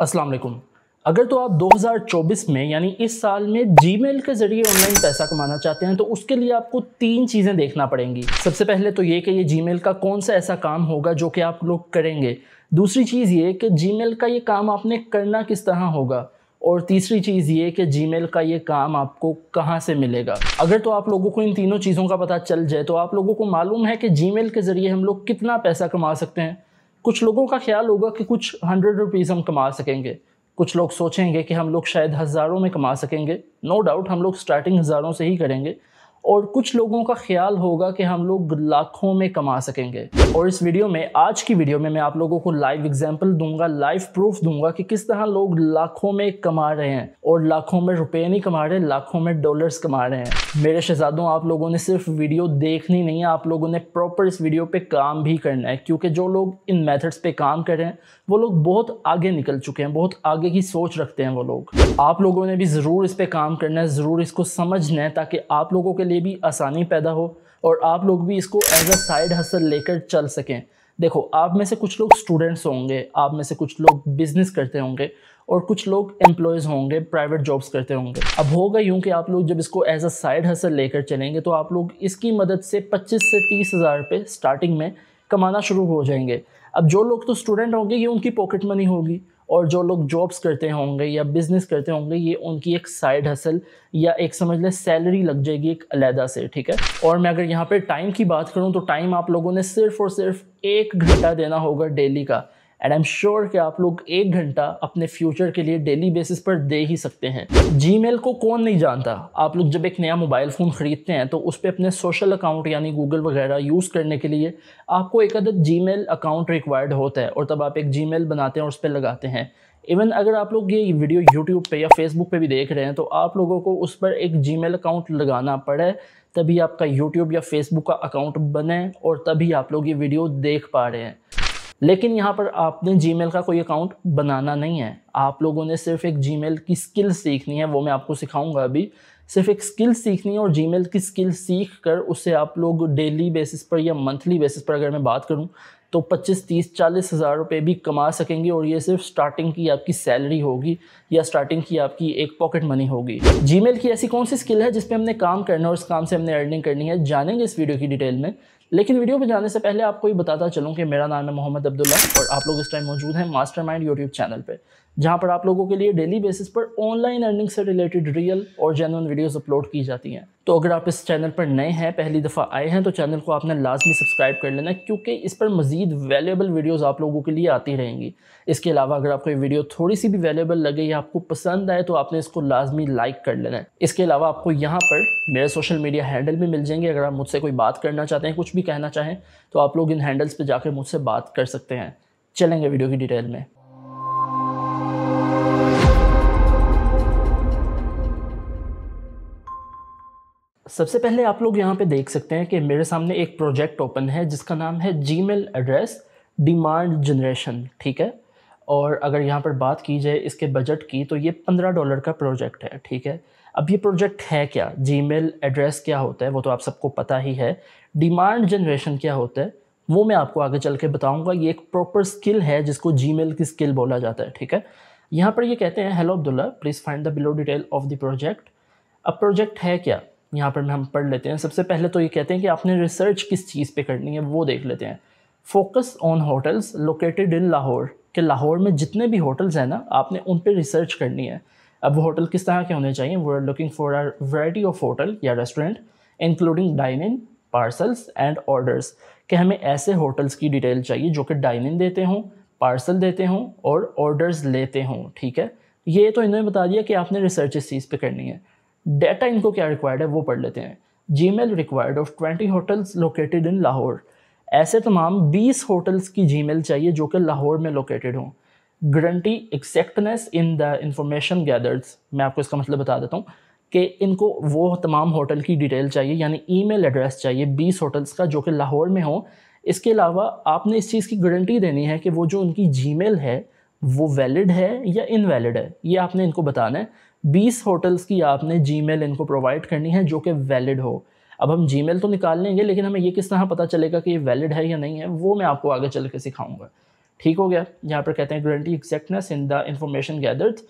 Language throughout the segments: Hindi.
अस्सलाम वालेकुम अगर तो आप 2024 में यानी इस साल में जी के जरिए ऑनलाइन पैसा कमाना चाहते हैं तो उसके लिए आपको तीन चीज़ें देखना पड़ेंगी सबसे पहले तो ये कि ये जी का कौन सा ऐसा काम होगा जो कि आप लोग करेंगे दूसरी चीज़ ये कि जी का ये काम आपने करना किस तरह होगा और तीसरी चीज़ ये कि जी का ये काम आपको कहाँ से मिलेगा अगर तो आप लोगों को इन तीनों चीज़ों का पता चल जाए तो आप लोगों को मालूम है कि जी के ज़रिए हम लोग कितना पैसा कमा सकते हैं कुछ लोगों का ख्याल होगा कि कुछ हंड्रेड रुपीज़ हम कमा सकेंगे कुछ लोग सोचेंगे कि हम लोग शायद हज़ारों में कमा सकेंगे नो no डाउट हम लोग स्टार्टिंग हज़ारों से ही करेंगे और कुछ लोगों का ख्याल होगा कि हम लोग लाखों में कमा सकेंगे और इस वीडियो में आज की वीडियो में मैं आप लोगों को लाइव एग्जाम्पल दूंगा लाइव प्रूफ दूंगा कि किस तरह लोग लाखों में कमा रहे हैं और लाखों में रुपए नहीं कमा रहे लाखों में डॉलर्स कमा रहे हैं मेरे शहजादों आप लोगों ने सिर्फ वीडियो देखनी नहीं है आप लोगों ने प्रॉपर इस वीडियो पे काम भी करना है क्योंकि जो लोग इन मैथड्स पे काम कर रहे हैं वो लोग बहुत आगे निकल चुके हैं बहुत आगे की सोच रखते हैं वो लोग आप लोगों ने भी ज़रूर इस पर काम करना है ज़रूर इसको समझना है ताकि आप लोगों के लिए लिए भी आसानी पैदा हो और आप लोग भी इसको एज अ साइड हसल लेकर चल सकें देखो आप में से कुछ लोग स्टूडेंट्स होंगे आप में से कुछ लोग बिजनेस करते होंगे और कुछ लोग एम्प्लॉयज़ होंगे प्राइवेट जॉब्स करते होंगे अब होगा यूँ कि आप लोग जब इसको एज अ साइड हसल लेकर चलेंगे तो आप लोग इसकी मदद से 25 से तीस हज़ार रुपये स्टार्टिंग में कमाना शुरू हो जाएंगे अब जो लोग तो स्टूडेंट होंगे ये उनकी पॉकेट मनी होगी और जो लोग जॉब्स करते होंगे या बिज़नेस करते होंगे ये उनकी एक साइड हसल या एक समझ लें सैलरी लग जाएगी एक अलहदा से ठीक है और मैं अगर यहाँ पर टाइम की बात करूँ तो टाइम आप लोगों ने सिर्फ़ और सिर्फ एक घंटा देना होगा डेली का एंड आई एम श्योर कि आप लोग एक घंटा अपने फ्यूचर के लिए डेली बेसिस पर दे ही सकते हैं जी को कौन नहीं जानता आप लोग जब एक नया मोबाइल फ़ोन ख़रीदते हैं तो उस पर अपने सोशल अकाउंट यानी गूगल वगैरह यूज़ करने के लिए आपको एक अदद जी अकाउंट रिक्वायर्ड होता है और तब आप एक जी बनाते हैं और उस पर लगाते हैं इवन अगर आप लोग ये वीडियो यूट्यूब पे या फेसबुक पे भी देख रहे हैं तो आप लोगों को उस पर एक जी अकाउंट लगाना पड़े तभी आपका यूट्यूब या फेसबुक का अकाउंट बने और तभी आप लोग ये वीडियो देख पा रहे हैं लेकिन यहाँ पर आपने जीमेल का कोई अकाउंट बनाना नहीं है आप लोगों ने सिर्फ एक जीमेल की स्किल सीखनी है वो मैं आपको सिखाऊंगा अभी सिर्फ एक स्किल सीखनी है और जी की स्किल सीख कर उससे आप लोग डेली बेसिस पर या मंथली बेसिस पर अगर मैं बात करूँ तो 25, 30, चालीस हज़ार रुपये भी कमा सकेंगे और ये सिर्फ स्टार्टिंग की आपकी सैलरी होगी या स्टार्टिंग की आपकी एक पॉकेट मनी होगी जी की ऐसी कौन सी स्किल है जिसपे हमने काम करना और उस काम से हमने अर्निंग करनी है जानेंगे इस वीडियो की डिटेल में लेकिन वीडियो पे जाने से पहले आपको ये बताता चलूँ कि मेरा नाम है मोहम्मद अब्दुल्ला और आप लोग इस टाइम मौजूद हैं मास्टर माइंड यूट्यूब चैनल पर जहाँ पर आप लोगों के लिए डेली बेसिस पर ऑनलाइन अर्निंग से रिलेटेड रियल और जेनवन वीडियोस अपलोड की जाती हैं तो अगर आप इस चैनल पर नए हैं पहली दफ़ा आए हैं तो चैनल को आपने लाजमी सब्सक्राइब कर लेना क्योंकि इस पर मजीद वैल्यूबल वीडियोस आप लोगों के लिए आती रहेंगी इसके अलावा अगर आपको ये वीडियो थोड़ी सी भी वैल्यूबल लगे या आपको पसंद आए तो आपने इसको लाजमी लाइक कर लेना है इसके अलावा आपको यहाँ पर मेरे सोशल मीडिया हैंडल भी मिल जाएंगे अगर आप मुझसे कोई बात करना चाहते हैं कुछ भी कहना चाहें तो आप लोग इन हैंडल्स पे जाकर मुझसे बात कर सकते हैं चलेंगे वीडियो की डिटेल में सबसे पहले आप लोग यहाँ पे देख सकते हैं कि मेरे सामने एक प्रोजेक्ट ओपन है जिसका नाम है जी एड्रेस डिमांड जनरेशन ठीक है और अगर यहाँ पर बात की जाए इसके बजट की तो ये पंद्रह डॉलर का प्रोजेक्ट है ठीक है अब ये प्रोजेक्ट है क्या जी एड्रेस क्या होता है वो तो आप सबको पता ही है डिमांड जनरेशन क्या होता है वो मैं आपको आगे चल के बताऊँगा ये एक प्रॉपर स्किल है जिसको जी की स्किल बोला जाता है ठीक है यहाँ पर ये कहते हैं hello Abdullah please find the below detail of the project अब प्रोजेक्ट है क्या यहाँ पर हम पढ़ लेते हैं सबसे पहले तो ये कहते हैं कि आपने रिसर्च किस चीज़ पे करनी है वो देख लेते हैं focus on hotels located in Lahore कि लाहौर में जितने भी होटल्स हैं ना आपने उन पर रिसर्च करनी है अब वो होटल किस तरह के होने चाहिए वो are looking for are variety of hotel या restaurant including dine in parcels and orders कि हमें ऐसे होटल्स की डिटेल चाहिए जो कि डाइन इन देते हों पार्सल देते हों और ऑर्डर्स लेते हों ठीक है ये तो इन्होंने बता दिया कि आपने रिसर्च इस चीज़ पर करनी है डेटा इनको क्या रिक्वायर्ड है वो पढ़ लेते हैं Gmail required of twenty hotels located in Lahore ऐसे तमाम 20 होटल्स की जीमेल चाहिए जो कि लाहौर में लोकेटेड हों guarantee exactness in the information gathers मैं आपको इसका मतलब बता देता हूँ कि इनको वो तमाम होटल की डिटेल चाहिए यानी ईमेल एड्रेस चाहिए 20 होटल्स का जो कि लाहौर में हो इसके अलावा आपने इस चीज़ की गारंटी देनी है कि वो जो उनकी जीमेल है वो वैलिड है या इनवैलिड है ये आपने इनको बताना है 20 होटल्स की आपने जीमेल इनको प्रोवाइड करनी है जो कि वैलिड हो अब हम जी तो निकाल लेंगे लेकिन हमें ये किस तरह पता चलेगा कि ये वैलिड है या नहीं है वो मैं आपको आगे चल के सिखाऊंगा ठीक हो गया यहाँ पर कहते हैं guarantee exactness in the information gathered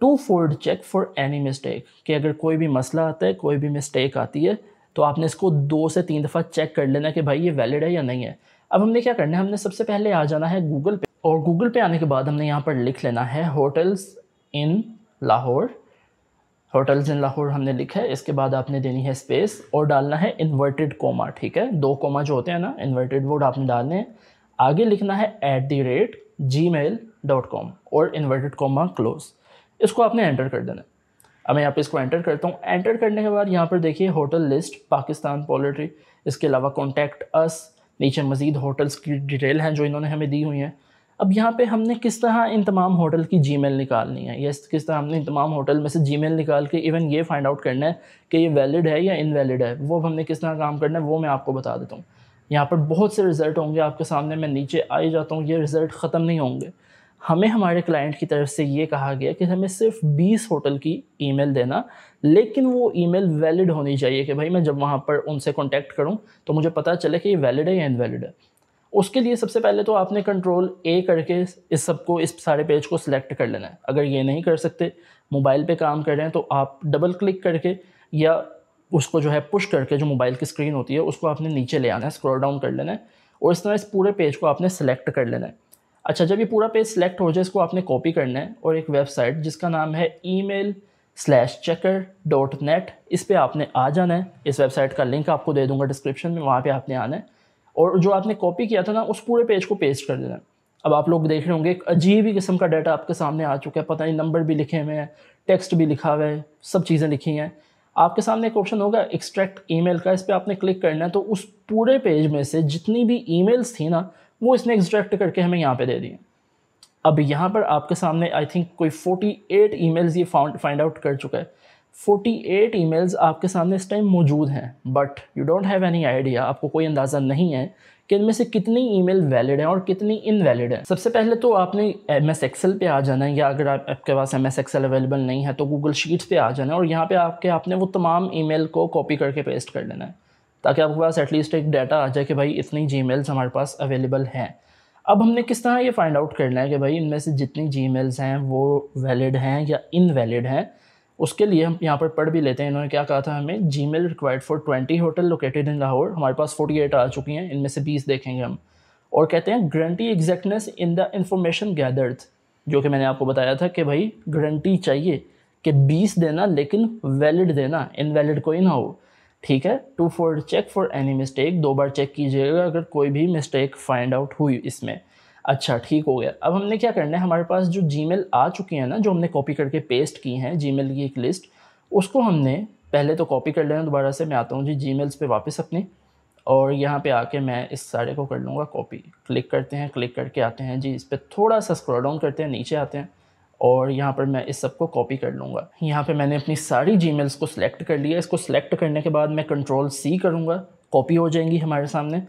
twofold check for any mistake कि अगर कोई भी मसला आता है कोई भी मिस्टेक आती है तो आपने इसको दो से तीन दफ़ा चेक कर लेना कि भाई ये वैलिड है या नहीं है अब हमने क्या करना है हमने सबसे पहले आ जाना है गूगल पे और गूगल पे आने के बाद हमने यहाँ पर लिख लेना है hotels in Lahore hotels in Lahore हमने लिखा है इसके बाद आपने देनी है स्पेस और डालना है इन्वर्टेड कोमा ठीक है दो कोमा जो होते हैं ना इन्वर्टेड वो आपने डालने हैं आगे लिखना है at the rate Gmail dot com और इन्वर्टेड कोमा क्लोज इसको आपने एंटर कर देना अब मैं यहाँ पे इसको एंटर करता हूँ एंटर करने के बाद यहाँ पर देखिए होटल लिस्ट पाकिस्तान पोल्ट्री इसके अलावा कॉन्टैक्ट अस नीचे मज़ीद होटल्स की डिटेल हैं जो इन्होंने हमें दी हुई हैं अब यहाँ पे हमने किस तरह इन तमाम होटल की जीमेल निकालनी है या किस तरह हमने इन तमाम होटल में से जीमेल निकाल के इवन ये फाइंड आउट करना है कि ये वैलिड है या इनवैलिड है वो हमने किस तरह काम करना है वो मैं आपको बता देता हूँ यहाँ पर बहुत से रिज़ल्ट होंगे आपके सामने मैं नीचे आ ही जाता हूँ ये रिज़ल्ट ख़त्म नहीं होंगे हमें हमारे क्लाइंट की तरफ से ये कहा गया कि हमें सिर्फ बीस होटल की मेल देना लेकिन वो मेल वैलिड होनी चाहिए कि भाई मैं जब वहाँ पर उनसे कॉन्टैक्ट करूँ तो मुझे पता चले कि ये वैलिड है या इनवैलिड है उसके लिए सबसे पहले तो आपने कंट्रोल ए करके इस सबको इस सारे पेज को सिलेक्ट कर लेना है अगर ये नहीं कर सकते मोबाइल पे काम कर रहे हैं तो आप डबल क्लिक करके या उसको जो है पुश करके जो मोबाइल की स्क्रीन होती है उसको आपने नीचे ले आना है स्क्रॉल डाउन कर लेना है और इस तरह इस पूरे पेज को आपने सेलेक्ट कर लेना है अच्छा जब ये पूरा पेज सेलेक्ट हो जाए इसको आपने कॉपी करना है और एक वेबसाइट जिसका नाम है email slash checker dot net इस पर आपने आ जाना है इस वेबसाइट का लिंक आपको दे दूँगा डिस्क्रिप्शन में वहाँ पर आपने आना है और जो आपने कॉपी किया था ना उस पूरे पेज को पेस्ट कर देना अब आप लोग देख रहे होंगे एक अजीब ही किस्म का डाटा आपके सामने आ चुका है पता नहीं नंबर भी लिखे हुए हैं टेक्स्ट भी लिखा हुआ है सब चीज़ें लिखी हैं आपके सामने एक ऑप्शन होगा एक्सट्रैक्ट ईमेल का इस पर आपने क्लिक करना है तो उस पूरे पेज में से जितनी भी ईमेल्स थी ना वो इसने एक्सट्रैक्ट करके हमें यहाँ पे दे दी अब यहाँ पर आपके सामने आई थिंक कोई 48 ईमेल्स ये फाउंड फाइंड आउट कर चुका है 48 ईमेल्स आपके सामने इस टाइम मौजूद हैं but you don't have any idea आपको कोई अंदाज़ा नहीं है कि इनमें से कितनी ईमेल वैलिड हैं और कितनी इनवैलिड हैं सबसे पहले तो आपने एम एस एक्सेल पर आ जाना है या अगर आप, आपके पास एम एस एक्सेल अवेलेबल नहीं है तो गूगल शीट्स पे आ जाना है और यहाँ पे आपके आपने वो तमाम ईमेल को कॉपी करके पेस्ट कर लेना है ताकि आपके पास एटलीस्ट एक डाटा आ जाए कि भाई इतनी जी हमारे पास अवेलेबल हैं अब हमने किस तरह ये फाइंड आउट करना है कि भाई इनमें से जितनी जी हैं वो वैलिड हैं या इनवैलिड हैं उसके लिए हम यहाँ पर पढ़ भी लेते हैं इन्होंने क्या कहा था हमें Gmail required for twenty hotel located in Lahore हमारे पास फोर्टी एट आ चुकी हैं इनमें से बीस देखेंगे हम और कहते हैं guarantee exactness in the information gathered जो कि मैंने आपको बताया था कि भाई गारंटी चाहिए कि बीस देना लेकिन वैलिड देना इनवैलिड कोई ना हो ठीक है two four check for any mistake दो बार चेक कीजिएगा अगर कोई भी मिस्टेक फाइंड आउट हुई इसमें अच्छा ठीक हो गया अब हमने क्या करना है हमारे पास जो जी आ चुकी है ना जो हमने कॉपी करके पेस्ट की हैं जी की एक लिस्ट उसको हमने पहले तो कॉपी कर लेना दोबारा से मैं आता हूँ जी जी मेल्स पर वापस अपने और यहाँ पे आके मैं इस सारे को कर लूँगा कॉपी क्लिक करते हैं क्लिक करके आते हैं जी इस पर थोड़ा सा स्क्रॉल डाउन करते हैं नीचे आते हैं और यहाँ पर मैं इस सब को कॉपी कर लूँगा यहाँ पे मैंने अपनी सारी जी को सिलेक्ट कर लिया इसको सिलेक्ट करने के बाद मैं कंट्रोल सी करूँगा कॉपी हो जाएंगी हमारे सामने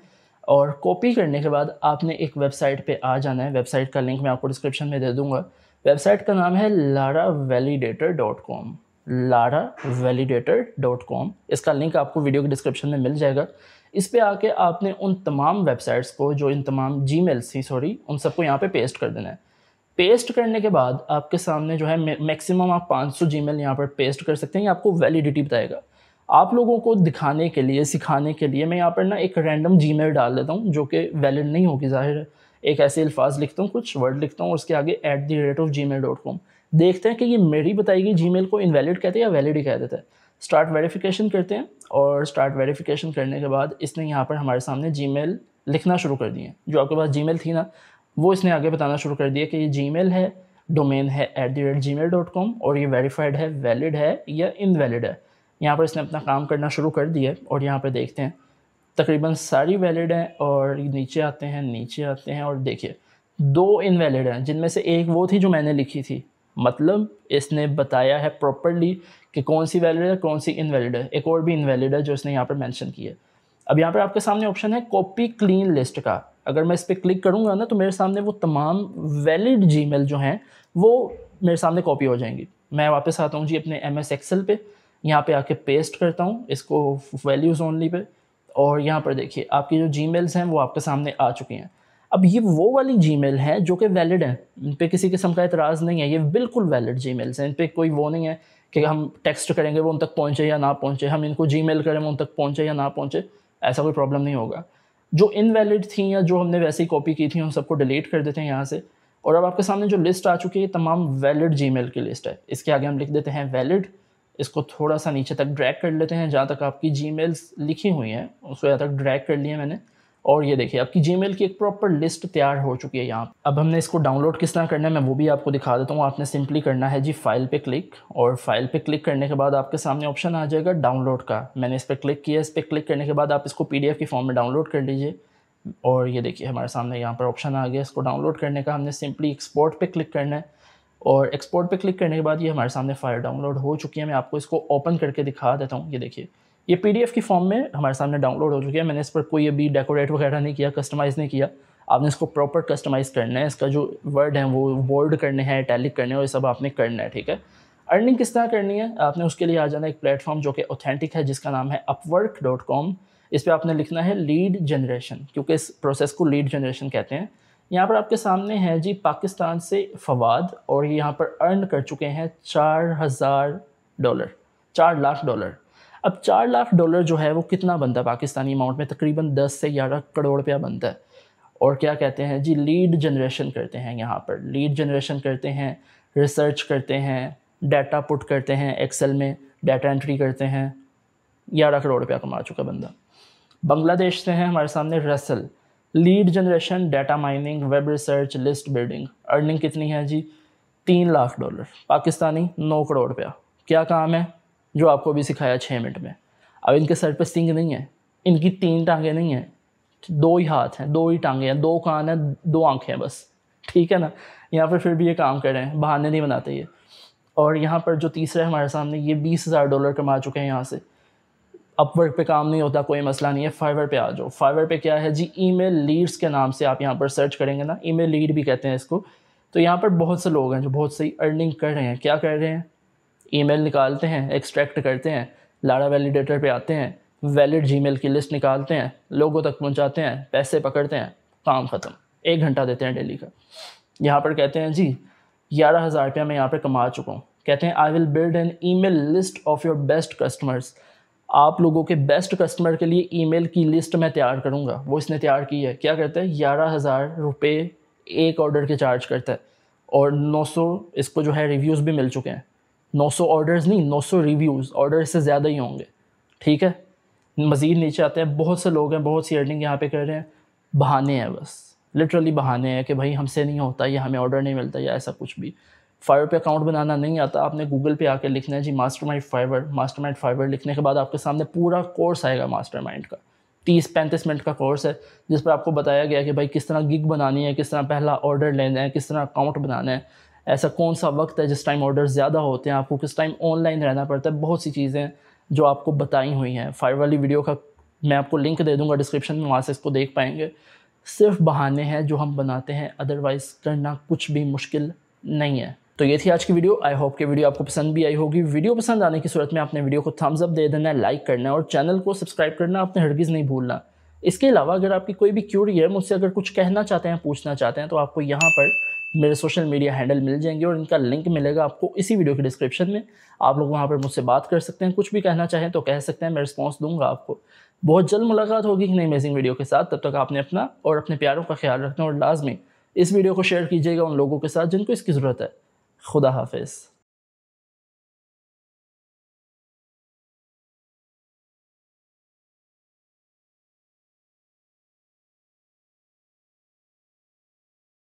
और कॉपी करने के बाद आपने एक वेबसाइट पे आ जाना है वेबसाइट का लिंक मैं आपको डिस्क्रिप्शन में दे दूँगा वेबसाइट का नाम है Lara validator dot com Lara validator dot com इसका लिंक आपको वीडियो के डिस्क्रिप्शन में मिल जाएगा इस पर आके आपने उन तमाम वेबसाइट्स को जो इन तमाम जी मेल्स थी सॉरी उन सबको यहाँ पे पेस्ट कर देना है पेस्ट करने के बाद आपके सामने जो है मैक्सिमम आप 500 मेल यहाँ पर पेस्ट कर सकते हैं ये आपको वैलिडिटी बताएगा आप लोगों को दिखाने के लिए सिखाने के लिए मैं यहाँ पर ना एक रैंडम जी डाल देता हूँ जो कि वैलिड नहीं होगी जाहिर है एक ऐसे अल्फाज लिखता हूँ कुछ वर्ड लिखता हूँ उसके आगे at the rate of Gmail dot com देखते हैं कि ये मेरी बताई गई जी को इनवैलिड कहते हैं या वैलिड ही कह देता है स्टार्ट वेरिफिकेशन करते हैं और स्टार्ट वेरिफिकेशन करने के बाद इसने यहाँ पर हमारे सामने जी लिखना शुरू कर दिए जो आपके पास जी थी ना वो इसने आगे बताना शुरू कर दिया कि ये जी है डोमेन है at the rate Gmail dot com और ये वेरीफाइड है वैलिड है या इनवैलिड है यहाँ पर इसने अपना काम करना शुरू कर दिया और यहाँ पर देखते हैं तकरीबन सारी वैलिड हैं और नीचे आते हैं नीचे आते हैं और देखिए दो इनवैलिड हैं जिनमें से एक वो थी जो मैंने लिखी थी मतलब इसने बताया है प्रॉपरली कि कौन सी वैलिड है कौन सी इनवैलिड है एक और भी इनवैलिड है जो इसने यहाँ पर मेंशन की है अब यहाँ पर आपके सामने ऑप्शन है कॉपी क्लीन लिस्ट का अगर मैं इस पर क्लिक करूँगा ना तो मेरे सामने वो तमाम वैलिड जी जो हैं वो मेरे सामने कॉपी हो जाएंगी मैं वापस आता हूँ जी अपने एम एस एक्सल पर यहाँ पे आके पेस्ट करता हूँ इसको वैल्यूज़ ओनली पे और यहाँ पर देखिए आपकी जो जी हैं वो आपके सामने आ चुकी हैं अब ये वो वाली जी मेल है जो कि वैलिड है इन पर किसी किस्म का एतराज़ नहीं है ये बिल्कुल वैलिड जी मेल्स हैं इन पर कोई वो नहीं है कि हम टेक्स्ट करेंगे वो उन तक पहुँचे या ना पहुँचे हम इनको जी मेल करें वो उन तक पहुँचे या ना पहुँचे ऐसा कोई प्रॉब्लम नहीं होगा जो इनवैलिड थी या जो हमने वैसे ही कॉपी की थी हम सबको डिलीट कर देते हैं यहाँ से और अब आपके सामने जो लिस्ट आ चुकी है तमाम वैलिड जी की लिस्ट है इसके आगे हम लिख देते हैं वैलिड इसको थोड़ा सा नीचे तक ड्रैग कर लेते हैं जहाँ तक आपकी जी लिखी हुई हैं उसको यहाँ तक ड्रैग कर लिया मैंने और ये देखिए आपकी जी की एक प्रॉपर लिस्ट तैयार हो चुकी है यहाँ अब हमने इसको डाउनलोड किस तरह करना है मैं वो भी आपको दिखा देता हूँ आपने सिंपली करना है जी फाइल पे क्लिक और फाइल पे क्लिक करने के बाद आपके सामने ऑप्शन आ जाएगा डाउनलोड का मैंने इस पर क्लिक किया इस पर क्लिक करने के बाद आप इसको पी की फॉर्म में डाउनलोड कर लीजिए और ये देखिए हमारे सामने यहाँ पर ऑप्शन आ गया इसको डाउनलोड करने का हमने सिंपली एक्सपोर्ट पर क्लिक करना है और एक्सपोर्ट पे क्लिक करने के बाद ये हमारे सामने फाइल डाउनलोड हो चुकी है मैं आपको इसको ओपन करके दिखा देता हूँ ये देखिए ये पीडीएफ की फॉर्म में हमारे सामने डाउनलोड हो चुकी है मैंने इस पर कोई अभी डेकोरेट वगैरह नहीं किया कस्टमाइज़ नहीं किया आपने इसको प्रॉपर कस्टमाइज़ करना है इसका जो वर्ड है वो बोल्ड करने हैं टैलिक करने हैं ये सब आपने करना है ठीक है अर्निंग किस तरह करनी है आपने उसके लिए आ जाना एक प्लेटफॉर्म जो कि ऑथेंटिक है जिसका नाम है अपवर्क डॉट कॉम इस पर आपने लिखना है लीड जनरेशन क्योंकि इस प्रोसेस को लीड जनरेशन कहते हैं यहाँ पर आपके सामने है जी पाकिस्तान से फवाद और ये यहाँ पर अर्न कर चुके हैं चार हज़ार डॉलर चार लाख डॉलर अब चार लाख डॉलर जो है वो कितना बनता है पाकिस्तानी अमाउंट में तकरीबन दस से ग्यारह करोड़ रुपया बनता है और क्या कहते हैं जी लीड जनरेशन करते हैं यहाँ पर लीड जनरेशन करते हैं रिसर्च करते हैं डाटा पुट करते हैं एक्सेल में डाटा एंट्री करते हैं ग्यारह करोड़ रुपया कमा चुका बंदा बांग्लादेश से हैं हमारे सामने रसल lead generation data mining web research list building earning कितनी है जी तीन लाख डॉलर पाकिस्तानी नौ करोड़ रुपया क्या काम है जो आपको अभी सिखाया छः मिनट में अब इनके सर पर सिंग नहीं है इनकी तीन टांगे नहीं हैं दो ही हाथ हैं दो ही टांगे हैं दो कान हैं दो आंखें हैं बस ठीक है ना यहाँ पर फिर भी ये काम कर रहे हैं बहाने नहीं बनाते ये और यहाँ पर जो तीसरा है हमारे सामने ये बीस हज़ार डॉलर कमा चुके हैं यहाँ से अपवर्क पे काम नहीं होता कोई मसला नहीं है फाइवर पे आ जाओ फाइवर पे क्या है जी ईमेल लीड्स के नाम से आप यहाँ पर सर्च करेंगे ना ईमेल लीड भी कहते हैं इसको तो यहाँ पर बहुत से लोग हैं जो बहुत सही अर्निंग कर रहे हैं क्या कर रहे हैं ईमेल निकालते हैं एक्सट्रैक्ट करते हैं लाड़ा वैलिडेटर पे आते हैं वैलिड जीमेल की लिस्ट निकालते हैं लोगों तक पहुँचाते हैं पैसे पकड़ते हैं काम ख़त्म एक घंटा देते हैं डेली का यहाँ पर कहते हैं जी ग्यारह हज़ार रुपया मैं यहाँ पर कमा चुका हूँ कहते हैं I will build an email list of your best customers आप लोगों के बेस्ट कस्टमर के लिए ईमेल की लिस्ट मैं तैयार करूँगा वो इसने तैयार की है क्या करता है ग्यारह हज़ार रुपये एक ऑर्डर के चार्ज करता है और 900 इसको जो है रिव्यूज़ भी मिल चुके हैं 900 ऑर्डर्स नहीं 900 रिव्यूज़ ऑर्डर से ज़्यादा ही होंगे ठीक है मज़ीद नीचे आते हैं बहुत से लोग हैं बहुत सी अर्निंग यहाँ पे कर रहे हैं बहाने हैं बस लिटरली बहाने हैं कि भाई हमसे नहीं होता या हमें ऑर्डर नहीं मिलता या ऐसा कुछ भी फाइवर पे अकाउंट बनाना नहीं आता आपने गूगल पे आकर लिखना है जी mastermind Fiverr mastermind Fiverr लिखने के बाद आपके सामने पूरा कोर्स आएगा मास्टर माइंड का तीस पैंतीस मिनट का कोर्स है जिस पर आपको बताया गया कि भाई किस तरह गिग बनानी है किस तरह पहला ऑर्डर लेना है किस तरह अकाउंट बनाना है ऐसा कौन सा वक्त है जिस टाइम ऑर्डर ज़्यादा होते हैं आपको किस टाइम ऑनलाइन रहना पड़ता है बहुत सी चीज़ें जो आपको बताई हुई हैं फाइव वाली वीडियो का मैं आपको लिंक दे दूंगा डिस्क्रिप्शन में वहाँ से इसको देख पाएंगे सिर्फ बहाने हैं जो हम बनाते हैं अदरवाइज़ करना कुछ भी मुश्किल नहीं है तो ये थी आज की वीडियो आई होप कि वीडियो आपको पसंद भी आई होगी वीडियो पसंद आने की सूरत में आपने वीडियो को थम्स अप दे देना लाइक करना और चैनल को सब्सक्राइब करना आपने हरगिज़ नहीं भूलना इसके अलावा अगर आपकी कोई भी क्यूरी है मुझसे अगर कुछ कहना चाहते हैं पूछना चाहते हैं तो आपको यहाँ पर मेरे सोशल मीडिया हैंडल मिल जाएंगे और इनका लिंक मिलेगा आपको इसी वीडियो के डिस्क्रिप्शन में आप लोग वहाँ पर मुझसे बात कर सकते हैं कुछ भी कहना चाहें तो कह सकते हैं मैं रिस्पॉन्स दूंगा आपको बहुत जल्द मुलाकात होगी एक नई अमेजिंग वीडियो के साथ तब तक आपने अपना और अपने प्यारों का ख्याल रखना और लाजमी इस वीडियो को शेयर कीजिएगा उन लोगों के साथ जिनको इसकी ज़रूरत है خداحافظ